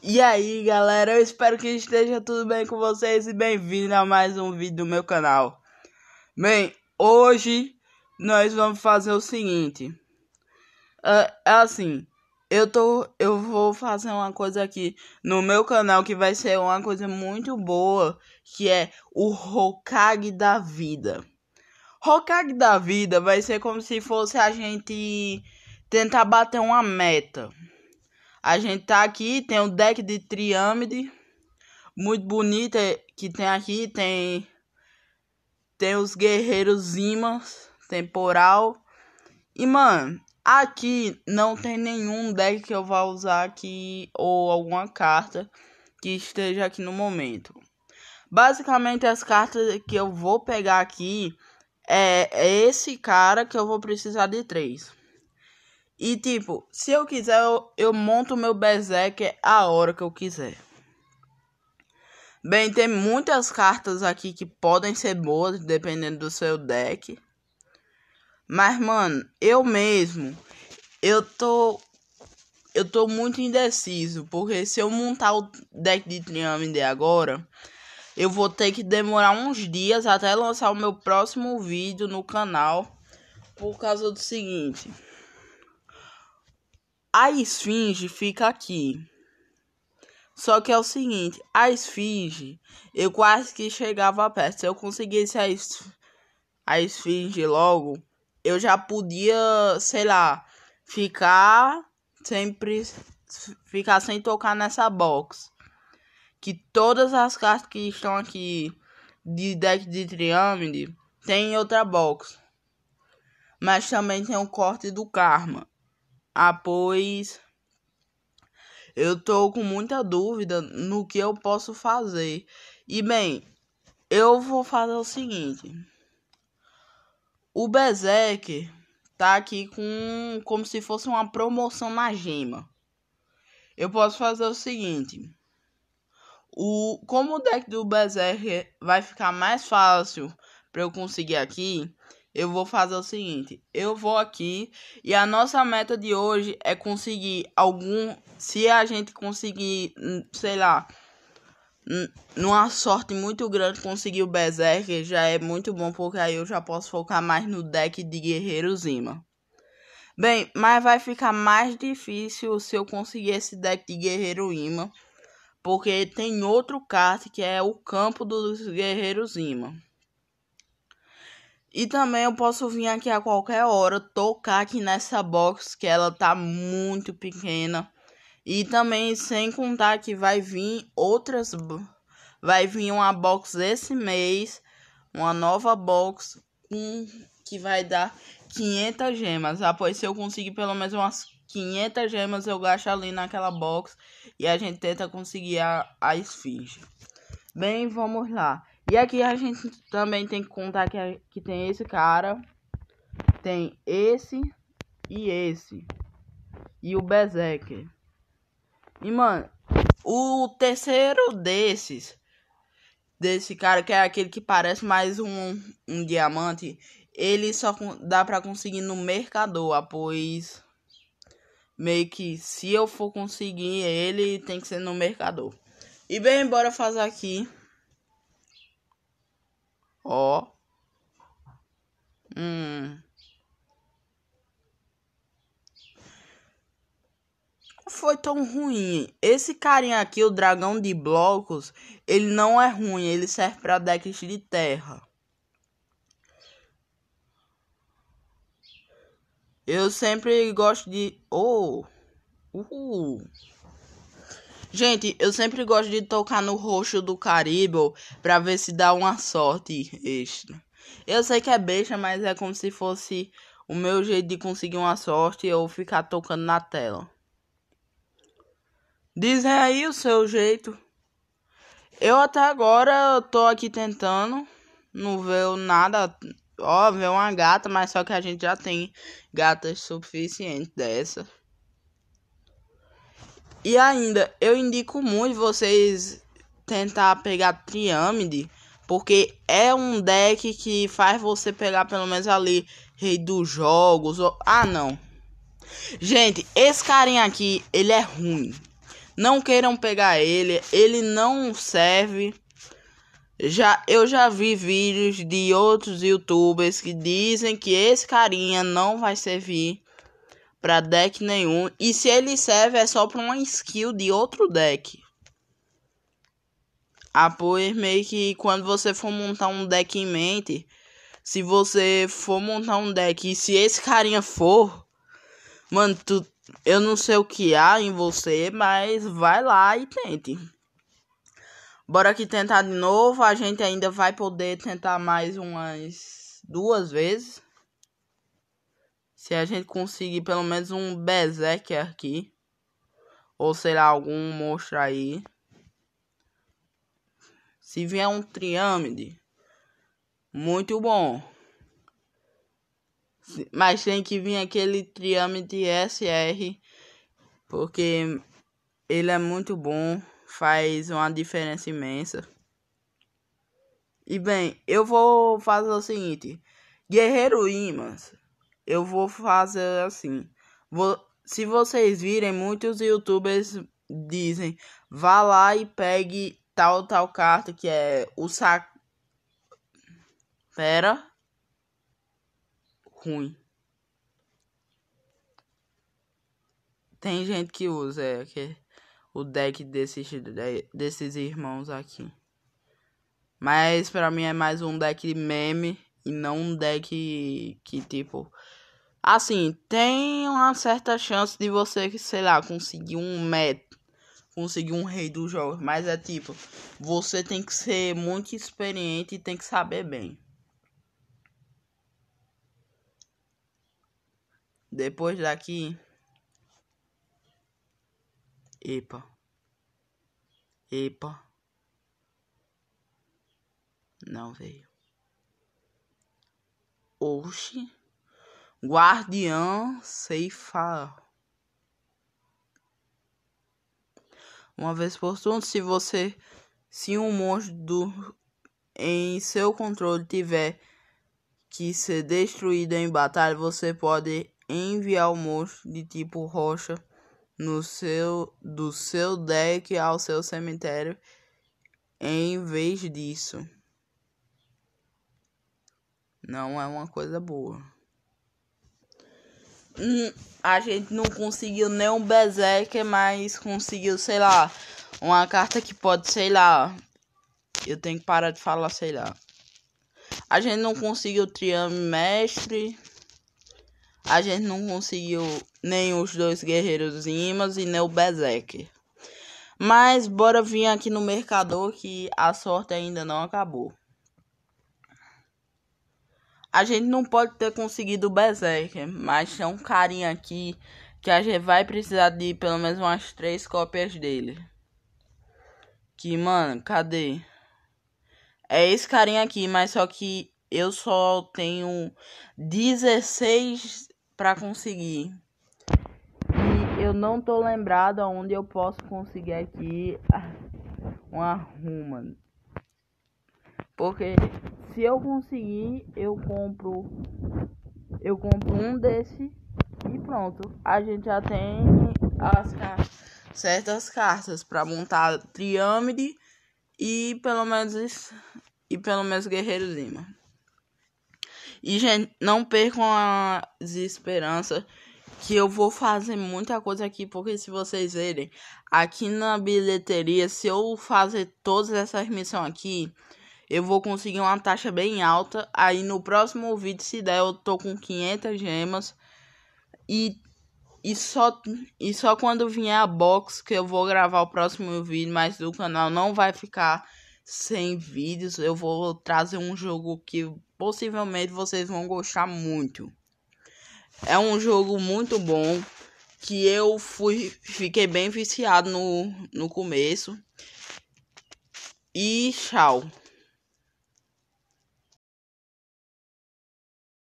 E aí galera, eu espero que esteja tudo bem com vocês e bem-vindo a mais um vídeo do meu canal. Bem, hoje nós vamos fazer o seguinte. É, é assim, eu tô, eu vou fazer uma coisa aqui no meu canal que vai ser uma coisa muito boa, que é o Hokage da vida. Hokage da vida vai ser como se fosse a gente tentar bater uma meta. A gente tá aqui, tem um deck de triâmide. Muito bonita é, que tem aqui. Tem, tem os guerreiros imãs, temporal. E, mano, aqui não tem nenhum deck que eu vá usar aqui. Ou alguma carta que esteja aqui no momento. Basicamente, as cartas que eu vou pegar aqui é, é esse cara que eu vou precisar de três. E tipo, se eu quiser, eu, eu monto o meu Berserk a hora que eu quiser. Bem, tem muitas cartas aqui que podem ser boas, dependendo do seu deck. Mas, mano, eu mesmo, eu tô. Eu tô muito indeciso, porque se eu montar o deck de Triamide agora, eu vou ter que demorar uns dias até lançar o meu próximo vídeo no canal. Por causa do seguinte. A esfinge fica aqui. Só que é o seguinte, a esfinge, eu quase que chegava perto. Se eu conseguisse a, a esfinge logo, eu já podia, sei lá, ficar sempre ficar sem tocar nessa box. Que todas as cartas que estão aqui de deck de Triângulo tem outra box. Mas também tem o corte do karma. Ah, pois eu tô com muita dúvida no que eu posso fazer. E bem, eu vou fazer o seguinte. O Bezek tá aqui com como se fosse uma promoção na gema. Eu posso fazer o seguinte. O, como o deck do Bezek vai ficar mais fácil para eu conseguir aqui, eu vou fazer o seguinte: eu vou aqui e a nossa meta de hoje é conseguir algum. Se a gente conseguir, hum, sei lá, hum, numa sorte muito grande, conseguir o Berserker, já é muito bom, porque aí eu já posso focar mais no deck de Guerreiro Zima. Bem, mas vai ficar mais difícil se eu conseguir esse deck de Guerreiro Ima. Porque tem outro card que é o Campo dos Guerreiros Ima. E também eu posso vir aqui a qualquer hora, tocar aqui nessa box que ela tá muito pequena. E também sem contar que vai vir outras vai vir uma box esse mês, uma nova box um, que vai dar 500 gemas. Após se eu conseguir pelo menos umas 500 gemas, eu gasto ali naquela box e a gente tenta conseguir a, a esfinge. Bem, vamos lá. E aqui a gente também tem que contar que, que tem esse cara, tem esse e esse, e o Berserker. E mano, o terceiro desses, desse cara que é aquele que parece mais um, um diamante, ele só dá pra conseguir no mercador, pois meio que se eu for conseguir ele, tem que ser no mercador. E bem, bora fazer aqui ó, hum, foi tão ruim. Esse carinha aqui, o dragão de blocos, ele não é ruim, ele serve para decks de terra. Eu sempre gosto de. Oh! Uhul! Gente, eu sempre gosto de tocar no roxo do Caribe pra ver se dá uma sorte extra. Eu sei que é besta, mas é como se fosse o meu jeito de conseguir uma sorte ou ficar tocando na tela. Dizem aí o seu jeito. Eu até agora tô aqui tentando. Não veio nada. Ó, veio uma gata, mas só que a gente já tem gatas suficientes dessa. E ainda, eu indico muito vocês tentar pegar Triâmide, porque é um deck que faz você pegar pelo menos ali Rei dos Jogos. Ou... Ah, não. Gente, esse carinha aqui, ele é ruim. Não queiram pegar ele, ele não serve. Já eu já vi vídeos de outros youtubers que dizem que esse carinha não vai servir para deck nenhum. E se ele serve é só para uma skill de outro deck. Apoio ah, meio que quando você for montar um deck em mente, se você for montar um deck e se esse carinha for, mano, tu, eu não sei o que há em você, mas vai lá e tente. Bora que tentar de novo, a gente ainda vai poder tentar mais umas duas vezes. Se a gente conseguir pelo menos um Berserker aqui. Ou será algum monstro aí. Se vier um triâmide. Muito bom. Mas tem que vir aquele triâmide SR. Porque ele é muito bom. Faz uma diferença imensa. E bem, eu vou fazer o seguinte. Guerreiro imãs eu vou fazer assim. Vou, se vocês virem, muitos youtubers dizem: vá lá e pegue tal, tal carta que é o sac. Pera. Ruim. Tem gente que usa é, que o deck desses, desses irmãos aqui. Mas pra mim é mais um deck meme e não um deck que tipo Assim, tem uma certa chance de você, sei lá, conseguir um meta, conseguir um rei dos jogos, mas é tipo, você tem que ser muito experiente e tem que saber bem. Depois daqui. Epa. Epa. Não veio. Oxi. Guardiã Ceifa. Uma vez por tudo, se você se um monstro do, em seu controle tiver que ser destruído em batalha, você pode enviar o monstro de tipo rocha no seu do seu deck ao seu cemitério em vez disso. Não é uma coisa boa a gente não conseguiu nem um Berserker, mas conseguiu, sei lá, uma carta que pode, sei lá. Eu tenho que parar de falar, sei lá. A gente não conseguiu Triame Mestre. A gente não conseguiu nem os dois guerreiros Imas e nem o Berserker. Mas bora vir aqui no mercador que a sorte ainda não acabou. A gente não pode ter conseguido o Berserker, mas tem um carinha aqui que a gente vai precisar de pelo menos umas três cópias dele. Que, mano, cadê? É esse carinha aqui, mas só que eu só tenho 16 para conseguir. E eu não tô lembrado aonde eu posso conseguir aqui uma arrumando, Porque se eu conseguir, eu compro eu compro um desse e pronto. A gente já tem as certas cartas para montar triâmide e pelo menos e pelo menos Guerreiro Lima. E gente, não percam a esperança que eu vou fazer muita coisa aqui, porque se vocês verem, aqui na bilheteria, se eu fazer todas essas missões aqui, eu vou conseguir uma taxa bem alta. Aí no próximo vídeo, se der, eu tô com 500 gemas. E, e, só, e só quando vier a box que eu vou gravar o próximo vídeo. Mas do canal não vai ficar sem vídeos. Eu vou trazer um jogo que possivelmente vocês vão gostar muito. É um jogo muito bom. Que eu fui, fiquei bem viciado no, no começo. E tchau.